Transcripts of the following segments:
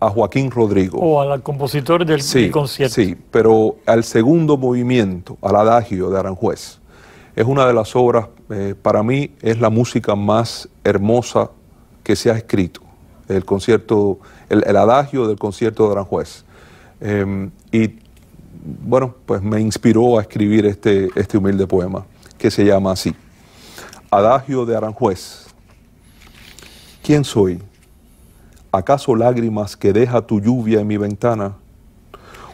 a Joaquín Rodrigo. O al compositor del, concierto. Sí, pero al segundo movimiento, al adagio de Aranjuez. Es una de las obras, eh, para mí, es la música más hermosa que se ha escrito. El concierto, el, adagio del concierto de Aranjuez. Em, y bueno, pues me inspiró a escribir este, este humilde poema que se llama así. Adagio de Aranjuez. ¿Quién soy? ¿Acaso lágrimas que deja tu lluvia en mi ventana?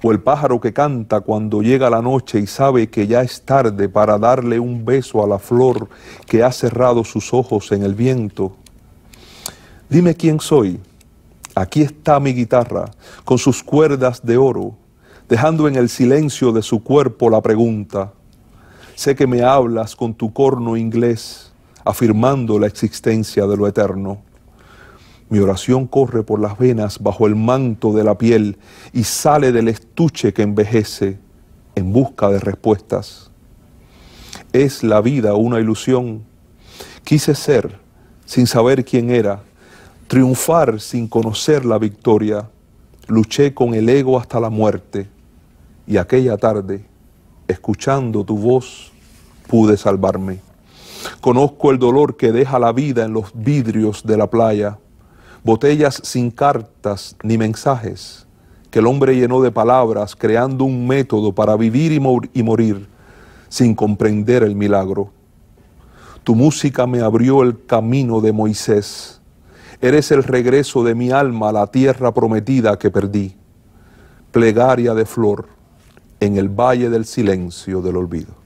¿O el pájaro que canta cuando llega la noche y sabe que ya es tarde para darle un beso a la flor que ha cerrado sus ojos en el viento? Dime quién soy. Aquí está mi guitarra, con sus cuerdas de oro, dejando en el silencio de su cuerpo la pregunta. Sé que me hablas con tu corno inglés, afirmando la existencia de lo eterno. Mi oración corre por las venas bajo el manto de la piel y sale del estuche que envejece en busca de respuestas. ¿Es la vida una ilusión? Quise ser sin saber quién era, triunfar sin conocer la victoria. Luché con el ego hasta la muerte y aquella tarde, escuchando tu voz, pude salvarme. Conozco el dolor que deja la vida en los vidrios de la playa botellas sin cartas ni mensajes que el hombre llenó de palabras, creando un método para vivir y, morir sin comprender el milagro. Tu música me abrió el camino de Moisés. Eres el regreso de mi alma a la tierra prometida que perdí. Plegaria de flor en el valle del silencio del olvido.